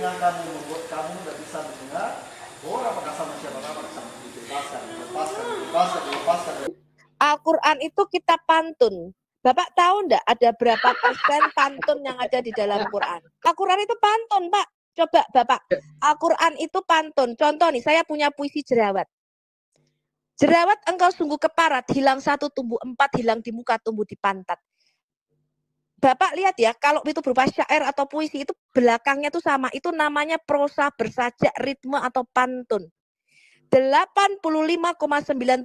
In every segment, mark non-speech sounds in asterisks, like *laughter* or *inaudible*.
telinga kamu membuat kamu tidak bisa mendengar, orang sama siapa sama dibebaskan, Al-Quran itu kita pantun. Bapak tahu enggak ada berapa persen pantun yang ada di dalam Quran? Al-Quran itu pantun, Pak. Coba Bapak, Al-Quran itu pantun. Contoh nih, saya punya puisi jerawat. Jerawat engkau sungguh keparat, hilang satu tumbuh empat, hilang di muka tumbuh di pantat. Bapak lihat ya, kalau itu berupa syair atau puisi itu belakangnya tuh sama. Itu namanya prosa bersajak ritme atau pantun. 85,9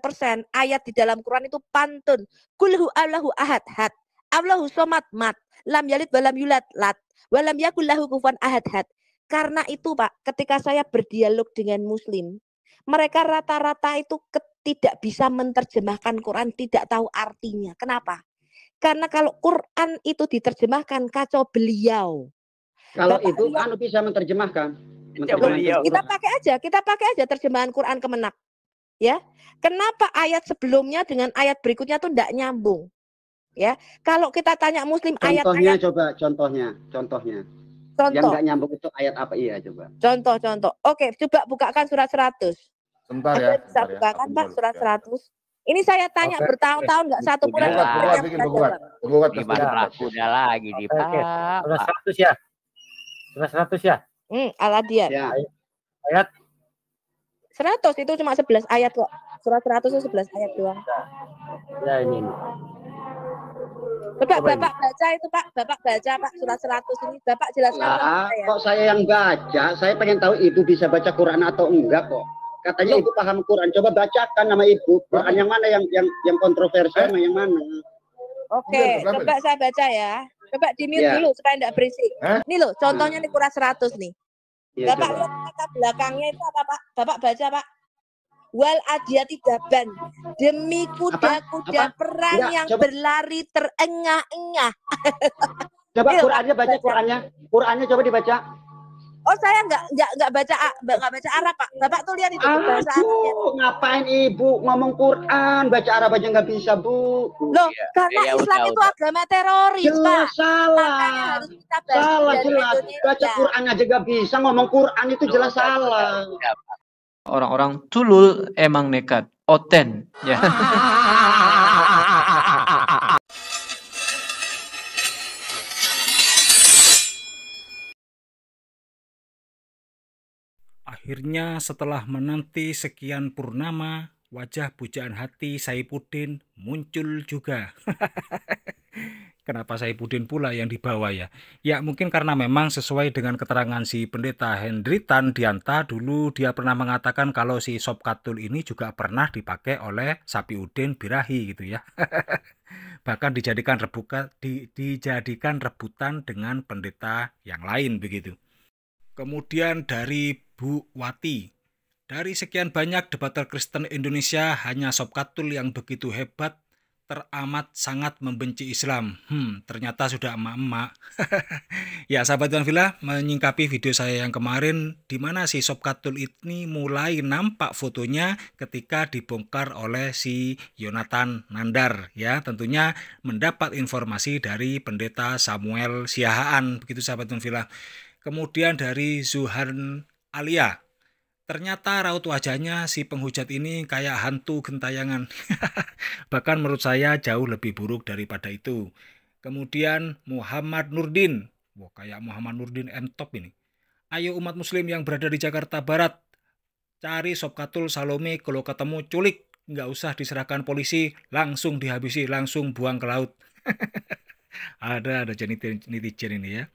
persen ayat di dalam Quran itu pantun. Kulhu allahu ahad had. Allahu somat mat. Lam yalid walam yulat lat. Walam yakullahu kufan ahad had. Karena itu Pak, ketika saya berdialog dengan muslim, mereka rata-rata itu tidak bisa menerjemahkan Quran, tidak tahu artinya. Kenapa? Karena kalau Quran itu diterjemahkan kacau beliau. Kalau Bapak itu Allah, anu bisa menerjemahkan. menerjemahkan. Kita pakai aja, kita pakai aja terjemahan Quran kemenak. Ya. Kenapa ayat sebelumnya dengan ayat berikutnya tuh tidak nyambung? Ya. Kalau kita tanya muslim contohnya, ayat Contohnya coba contohnya, contohnya. Contoh. Yang nggak nyambung itu ayat apa iya coba. Contoh contoh. Oke, coba bukakan surat 100. Ya, sebentar ya. bisa bukakan ya. Pak surat 100. Ini saya tanya bertahun-tahun nggak satu bulan pun ada Gugat, Gimana udah lagi di Pak. Sudah seratus ya. Sudah seratus ya. Hmm, Aladian. Ya. Ayat Seratus itu cuma sebelas ayat kok. Surat seratus itu sebelas ayat doang. Ya, ya ini. bapak Bapak baca itu Pak, Bapak baca Pak surat seratus ini. Bapak jelaskan. Kok saya yang baca? Saya pengen tahu itu bisa baca Quran atau enggak kok. Katanya ibu paham Quran. Coba bacakan nama ibu Quran yang mana yang yang yang kontroversial, eh? Nah, yang mana? Oke, okay, coba saya baca ya. Coba dimil yeah. dulu supaya tidak berisik. Eh? Nih nih loh, contohnya di nah. nih kurang seratus nih. Ya, Bapak lihat kata belakangnya itu apa Pak? Bapak baca Pak. Wal adiyati daban demi kuda-kuda perang Enggak, yang coba. berlari terengah-engah. coba Qurannya baca Qurannya. Qurannya coba dibaca. Oh saya nggak nggak nggak baca nggak baca Arab pak. Bapak tuh lihat itu Aduh, bahasa Ngapain ibu ngomong Quran baca Arab aja nggak bisa bu? Loh iya. karena ya, Islam ya, itu udah. agama teroris jelas, pak. Salah. harus kita salah jelas. Baca Quran aja nggak bisa ngomong Quran itu jelas Loh, salah. Iya, Orang-orang tulul emang nekat. Oten ya. *laughs* Akhirnya setelah menanti sekian purnama, wajah pujaan hati Saipudin muncul juga. *laughs* Kenapa Saipudin pula yang dibawa ya? Ya mungkin karena memang sesuai dengan keterangan si pendeta Hendritan Tan Dianta dulu dia pernah mengatakan kalau si Sobkatul ini juga pernah dipakai oleh sapi udin birahi gitu ya. *laughs* Bahkan dijadikan rebuka, di, dijadikan rebutan dengan pendeta yang lain begitu. Kemudian dari Bu Wati. Dari sekian banyak debater Kristen Indonesia, hanya Sobkatul yang begitu hebat, teramat sangat membenci Islam. Hmm, ternyata sudah emak-emak. *laughs* ya, sahabat Tuan Villa, menyingkapi video saya yang kemarin, di mana si Sobkatul ini mulai nampak fotonya ketika dibongkar oleh si Yonatan Nandar. Ya, tentunya mendapat informasi dari pendeta Samuel Siahaan. Begitu sahabat Tuan Villa. Kemudian dari Zuhan Alia. Ternyata raut wajahnya si penghujat ini kayak hantu gentayangan. *laughs* Bahkan menurut saya jauh lebih buruk daripada itu. Kemudian Muhammad Nurdin. Wah kayak Muhammad Nurdin M top ini. Ayo umat muslim yang berada di Jakarta Barat. Cari Sobkatul Salome kalau ketemu culik. Nggak usah diserahkan polisi. Langsung dihabisi. Langsung buang ke laut. *laughs* ada ada netizen ini ya.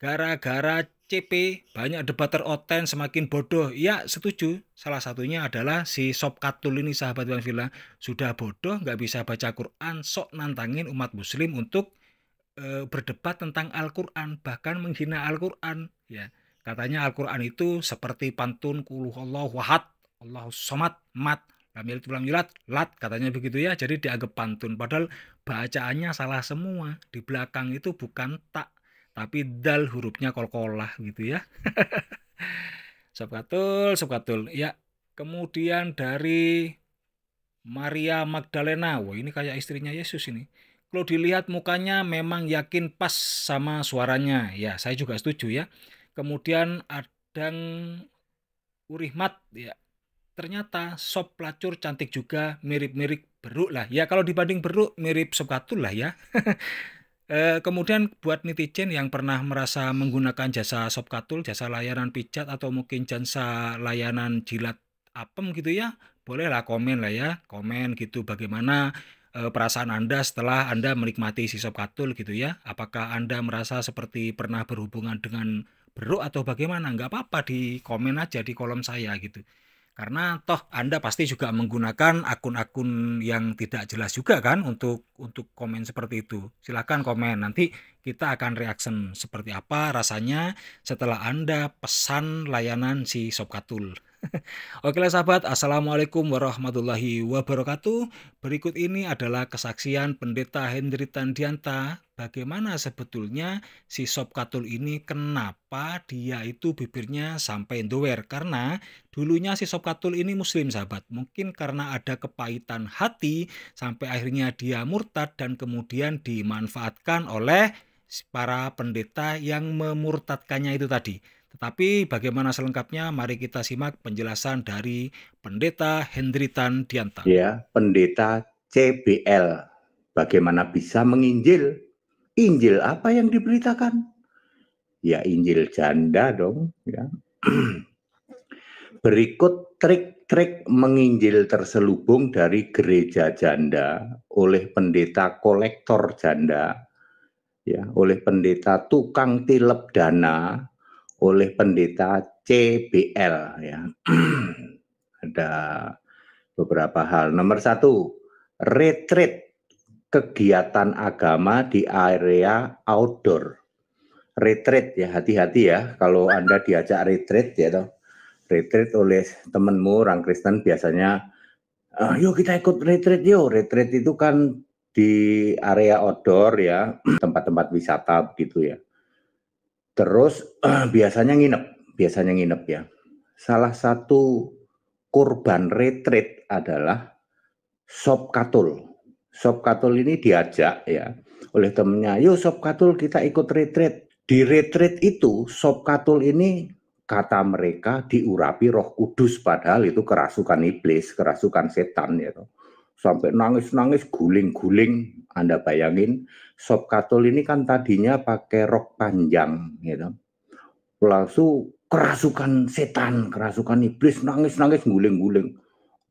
Gara-gara CP, banyak debater oten semakin bodoh. Ya setuju, salah satunya adalah si Sob Katul ini sahabat Bang Villa. Sudah bodoh, nggak bisa baca Quran, sok nantangin umat muslim untuk e, berdebat tentang Al-Quran, bahkan menghina Al-Quran. Ya, katanya Al-Quran itu seperti pantun kuluh Allah wahat Allah somat mat, lam tulang bilang yulat, lat, katanya begitu ya. Jadi dianggap pantun, padahal bacaannya salah semua. Di belakang itu bukan tak, tapi dal hurufnya kolkolah gitu ya Sobatul, *laughs* sobatul. ya kemudian dari Maria Magdalena wah ini kayak istrinya Yesus ini kalau dilihat mukanya memang yakin pas sama suaranya ya saya juga setuju ya kemudian ada Urihmat ya ternyata sop pelacur cantik juga mirip-mirip beruk lah ya kalau dibanding beruk mirip sobatul lah ya *laughs* E, kemudian buat netizen yang pernah merasa menggunakan jasa Sopkatul, jasa layanan pijat atau mungkin jasa layanan jilat apem gitu ya, bolehlah komen lah ya, komen gitu bagaimana e, perasaan Anda setelah Anda menikmati si Sopkatul gitu ya. Apakah Anda merasa seperti pernah berhubungan dengan beruk atau bagaimana? Nggak apa-apa di komen aja di kolom saya gitu. Karena toh Anda pasti juga menggunakan akun-akun yang tidak jelas juga kan untuk untuk komen seperti itu. Silahkan komen, nanti kita akan reaction seperti apa rasanya setelah Anda pesan layanan si Sobkatul. *laughs* Oke lah sahabat, Assalamualaikum warahmatullahi wabarakatuh. Berikut ini adalah kesaksian pendeta Hendri Tandianta bagaimana sebetulnya si Sob Katul ini kenapa dia itu bibirnya sampai endower? karena dulunya si Sob Katul ini muslim sahabat mungkin karena ada kepahitan hati sampai akhirnya dia murtad dan kemudian dimanfaatkan oleh para pendeta yang memurtadkannya itu tadi tetapi bagaimana selengkapnya mari kita simak penjelasan dari Pendeta Hendritan Dianta. Ya, Pendeta CBL. Bagaimana bisa menginjil? Injil apa yang diberitakan? Ya Injil janda dong, ya. *clears throat* Berikut trik-trik menginjil terselubung dari gereja janda oleh pendeta kolektor janda, ya, oleh pendeta tukang tilep dana oleh pendeta CBL ya. *clears throat* Ada beberapa hal. Nomor satu, retreat kegiatan agama di area outdoor. Retreat ya, hati-hati ya kalau Anda diajak retreat ya toh. Retreat oleh temanmu orang Kristen biasanya uh, yuk kita ikut retreat yuk. Retreat itu kan di area outdoor ya, *clears throat* tempat-tempat wisata begitu ya Terus *clears throat* biasanya nginep, biasanya nginep ya. Salah satu korban retreat adalah Sob Katul. Sob Katul ini diajak ya oleh temennya, yuk Sob Katul kita ikut retreat. Di retreat itu Sob Katul ini kata mereka diurapi roh kudus padahal itu kerasukan iblis, kerasukan setan ya sampai nangis-nangis guling-guling Anda bayangin sop katol ini kan tadinya pakai rok panjang gitu langsung kerasukan setan kerasukan iblis nangis-nangis guling-guling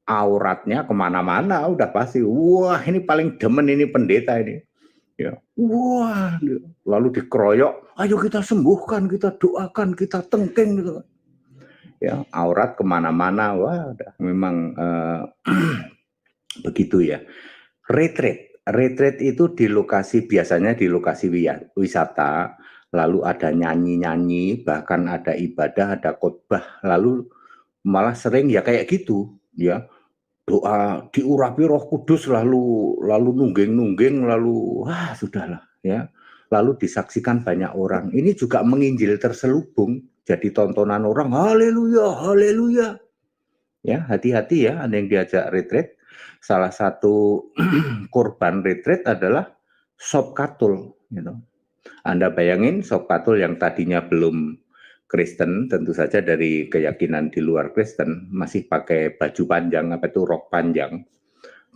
auratnya kemana-mana udah pasti wah ini paling demen ini pendeta ini ya wah gitu. lalu dikeroyok ayo kita sembuhkan kita doakan kita tengking gitu ya aurat kemana-mana wah udah memang uh, *clears throat* Begitu ya. Retreat. Retreat itu di lokasi biasanya di lokasi wisata, lalu ada nyanyi-nyanyi, bahkan ada ibadah, ada khotbah, lalu malah sering ya kayak gitu, ya doa diurapi Roh Kudus lalu lalu nungging-nungging lalu wah sudahlah ya. Lalu disaksikan banyak orang. Ini juga menginjil terselubung jadi tontonan orang haleluya haleluya. Ya, hati-hati ya ada yang diajak retreat salah satu *clears throat* korban retreat adalah Sob Katul. You gitu. Anda bayangin Sob Katul yang tadinya belum Kristen, tentu saja dari keyakinan di luar Kristen, masih pakai baju panjang, apa itu rok panjang.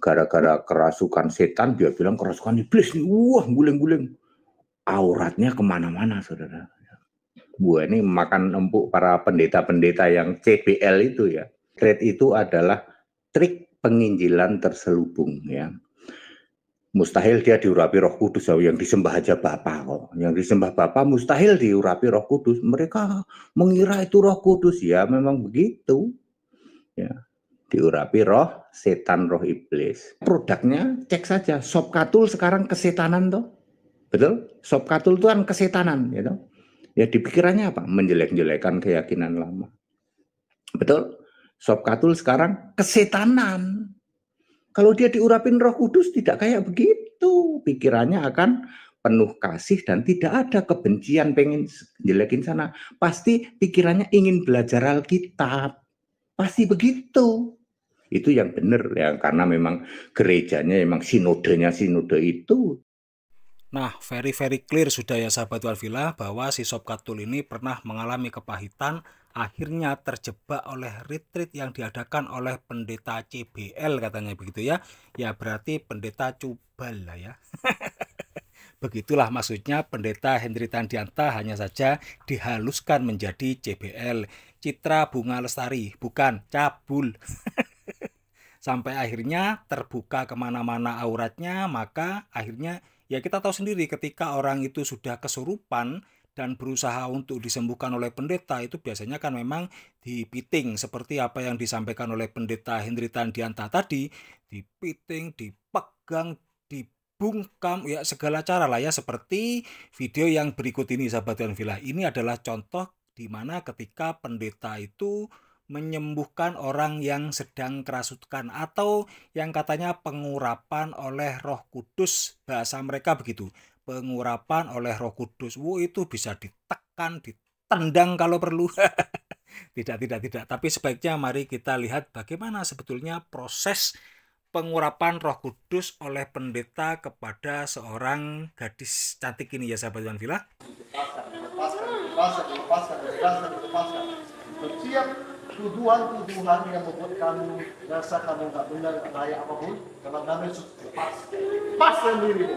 Gara-gara kerasukan setan, dia bilang kerasukan iblis nih, wah guling-guling. Auratnya kemana-mana, saudara. Gua ini makan empuk para pendeta-pendeta yang CBL itu ya. Trade itu adalah trik penginjilan terselubung ya. Mustahil dia diurapi Roh Kudus ya, yang disembah aja Bapa kok. Yang disembah Bapa mustahil diurapi Roh Kudus. Mereka mengira itu Roh Kudus ya, memang begitu. Ya, diurapi roh setan, roh iblis. Produknya cek saja, sop katul sekarang kesetanan toh, Betul? Sop katul itu kan kesetanan, ya you Ya dipikirannya apa? Menjelek-jelekan keyakinan lama. Betul? Sob katul sekarang kesetanan. Kalau dia diurapin roh kudus tidak kayak begitu. Pikirannya akan penuh kasih dan tidak ada kebencian pengen jelekin sana. Pasti pikirannya ingin belajar Alkitab. Pasti begitu. Itu yang benar ya karena memang gerejanya memang sinodenya sinode itu Nah, very very clear sudah ya sahabat Walvila bahwa si Sob Katul ini pernah mengalami kepahitan akhirnya terjebak oleh retreat yang diadakan oleh pendeta CBL katanya begitu ya. Ya berarti pendeta Cubal lah ya. *laughs* Begitulah maksudnya pendeta Hendri Tandianta hanya saja dihaluskan menjadi CBL. Citra bunga lestari, bukan cabul. *laughs* Sampai akhirnya terbuka kemana-mana auratnya, maka akhirnya ya kita tahu sendiri ketika orang itu sudah kesurupan, dan berusaha untuk disembuhkan oleh pendeta itu biasanya kan memang dipiting seperti apa yang disampaikan oleh pendeta Hendri Tandianta tadi dipiting, dipegang, dibungkam ya segala cara lah ya seperti video yang berikut ini sahabat dan villa ini adalah contoh di mana ketika pendeta itu menyembuhkan orang yang sedang kerasukan atau yang katanya pengurapan oleh Roh Kudus bahasa mereka begitu pengurapan oleh Roh Kudus. wo itu bisa ditekan, ditendang kalau perlu. *laughs* tidak, tidak, tidak. Tapi sebaiknya mari kita lihat bagaimana sebetulnya proses pengurapan Roh Kudus oleh pendeta kepada seorang gadis cantik ini ya sahabat Tuhan Villa. Setiap tuduhan-tuduhan yang membuat kamu rasa kamu nggak benar layak apapun, kami lepas, lepas sendiri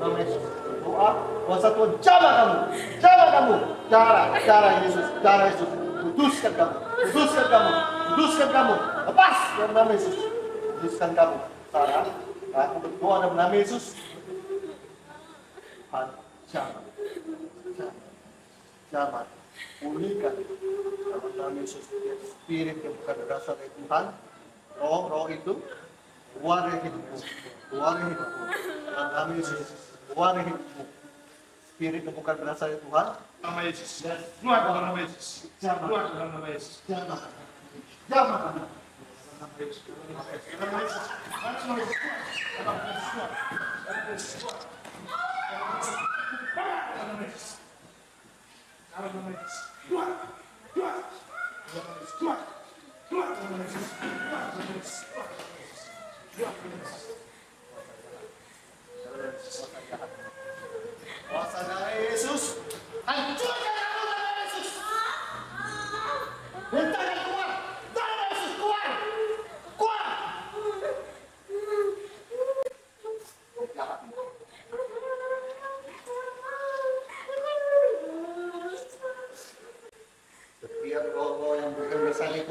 nama Yesus Doa kuasa Tuhan jaga kamu jaga kamu darah darah Yesus darah Yesus kuduskan kamu kuduskan kamu kuduskan kamu lepas dalam nama Yesus kuduskan kamu Sarah aku berdoa dalam nama Yesus Tuhan jama jama jama pulihkan dalam nama Yesus spirit yang bukan berasal dari Tuhan roh roh itu keluar dari hidupmu keluar dari hidupmu kami keluar hidupmu spirit yang bukan berasal dari Tuhan nama Yesus keluar dalam nama Yesus keluar dalam nama Yesus jangan jangan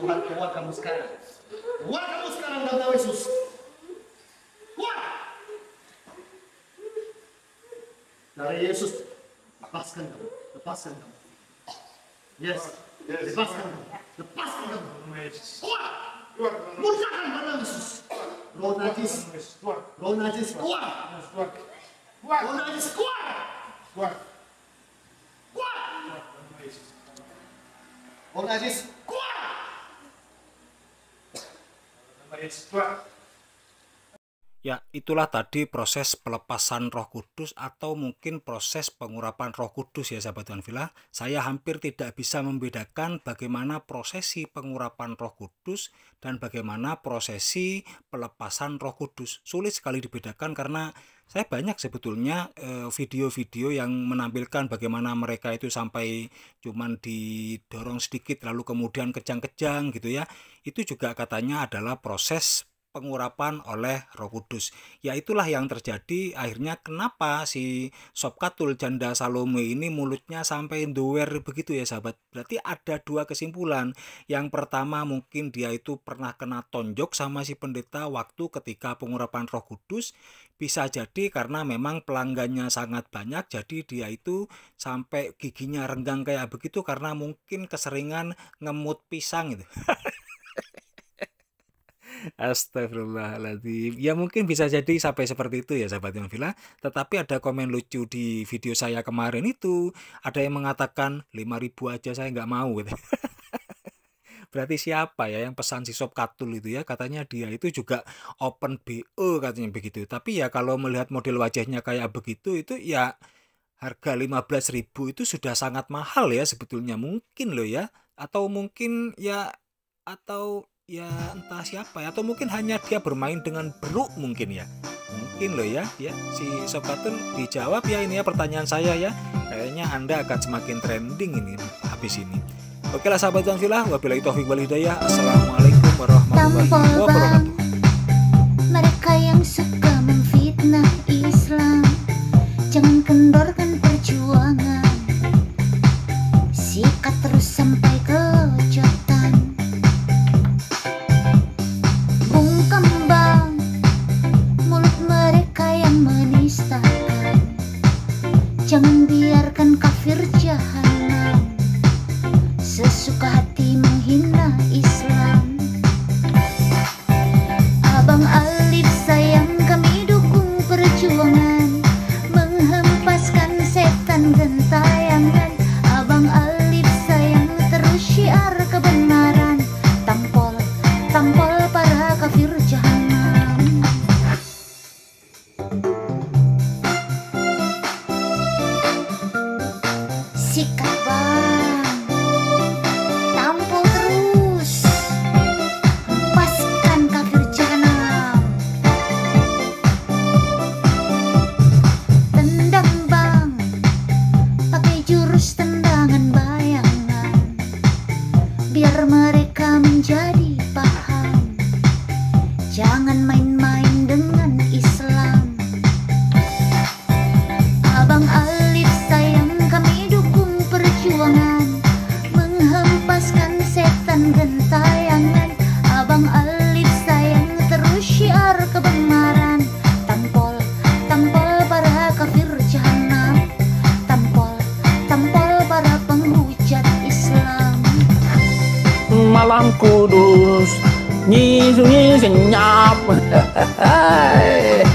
kamu sekarang, wakamuskana kamu sekarang dalam nama yesus lepaskan kamu lepaskan kamu yes lepaskan kamu lepaskan kamu keluar dalam nama Yesus roh najis roh najis kuat. roh najis kuat. Kuat. Kuat. roh najis keluar it's but Ya, itulah tadi proses pelepasan Roh Kudus atau mungkin proses pengurapan Roh Kudus ya sahabat Tuhan Villa. Saya hampir tidak bisa membedakan bagaimana prosesi pengurapan Roh Kudus dan bagaimana prosesi pelepasan Roh Kudus. Sulit sekali dibedakan karena saya banyak sebetulnya eh, video-video yang menampilkan bagaimana mereka itu sampai cuman didorong sedikit lalu kemudian kejang-kejang gitu ya. Itu juga katanya adalah proses pengurapan oleh Roh Kudus. Yaitulah yang terjadi akhirnya kenapa si Sobkatul janda Salome ini mulutnya sampai doer begitu ya sahabat. Berarti ada dua kesimpulan. Yang pertama mungkin dia itu pernah kena tonjok sama si pendeta waktu ketika pengurapan Roh Kudus. Bisa jadi karena memang pelanggannya sangat banyak jadi dia itu sampai giginya renggang kayak begitu karena mungkin keseringan ngemut pisang itu. *laughs* Astagfirullahaladzim. Ya mungkin bisa jadi sampai seperti itu ya sahabat Villa. Tetapi ada komen lucu di video saya kemarin itu. Ada yang mengatakan ribu aja saya nggak mau. Gitu. *laughs* Berarti siapa ya yang pesan si Sob Katul itu ya katanya dia itu juga open BO katanya begitu. Tapi ya kalau melihat model wajahnya kayak begitu itu ya harga ribu itu sudah sangat mahal ya sebetulnya mungkin loh ya atau mungkin ya atau ya entah siapa ya. atau mungkin hanya dia bermain dengan beruk mungkin ya mungkin loh ya ya si Sobatun dijawab ya ini ya pertanyaan saya ya kayaknya anda akan semakin trending ini habis ini oke lah sahabat filah wabillahi taufiq wal hidayah assalamualaikum warahmatullahi wabarakatuh mereka yang